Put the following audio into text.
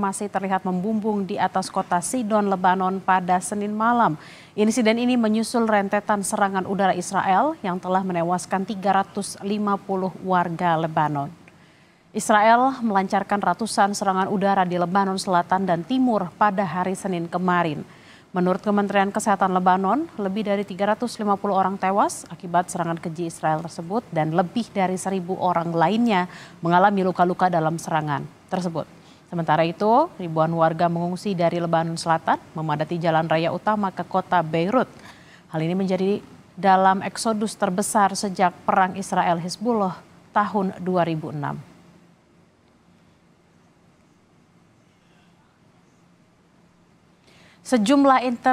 masih terlihat membumbung di atas kota Sidon, Lebanon pada Senin malam. Insiden ini menyusul rentetan serangan udara Israel yang telah menewaskan 350 warga Lebanon. Israel melancarkan ratusan serangan udara di Lebanon Selatan dan Timur pada hari Senin kemarin. Menurut Kementerian Kesehatan Lebanon, lebih dari 350 orang tewas akibat serangan keji Israel tersebut dan lebih dari 1.000 orang lainnya mengalami luka-luka dalam serangan tersebut. Sementara itu, ribuan warga mengungsi dari Lebanon Selatan memadati jalan raya utama ke kota Beirut. Hal ini menjadi dalam eksodus terbesar sejak perang Israel Hizbullah tahun 2006. Sejumlah inter